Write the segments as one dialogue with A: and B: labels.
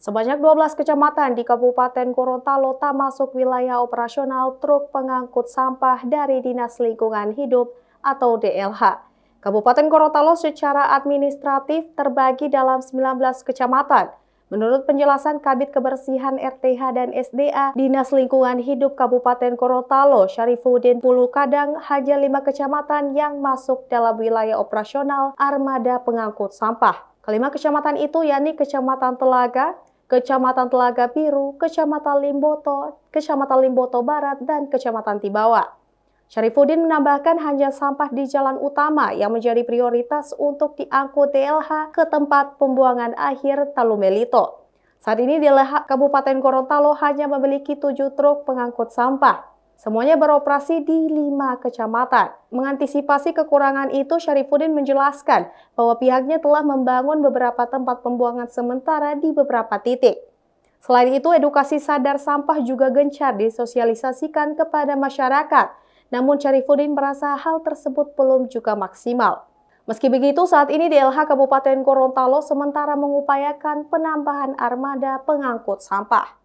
A: Sebanyak 12 kecamatan di Kabupaten Gorontalo tak masuk wilayah operasional truk pengangkut sampah dari Dinas Lingkungan Hidup atau DLH. Kabupaten Gorontalo secara administratif terbagi dalam 19 kecamatan. Menurut penjelasan Kabit Kebersihan RTH dan SDA Dinas Lingkungan Hidup Kabupaten Gorontalo, Syarifuddin Kadang hanya lima kecamatan yang masuk dalam wilayah operasional armada pengangkut sampah. Kelima kecamatan itu yakni Kecamatan Telaga, Kecamatan Telaga Biru, Kecamatan Limboto, Kecamatan Limboto Barat, dan Kecamatan Tibawa. Syarifudin menambahkan hanya sampah di jalan utama yang menjadi prioritas untuk diangkut DLH ke tempat pembuangan akhir Talumelito. Saat ini DLH Kabupaten Gorontalo hanya memiliki tujuh truk pengangkut sampah. Semuanya beroperasi di lima kecamatan. Mengantisipasi kekurangan itu, Syarifuddin menjelaskan bahwa pihaknya telah membangun beberapa tempat pembuangan sementara di beberapa titik. Selain itu, edukasi sadar sampah juga gencar disosialisasikan kepada masyarakat. Namun Syarifuddin merasa hal tersebut belum juga maksimal. Meski begitu, saat ini DLH Kabupaten Gorontalo sementara mengupayakan penambahan armada pengangkut sampah.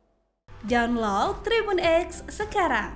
B: Download Tribun X sekarang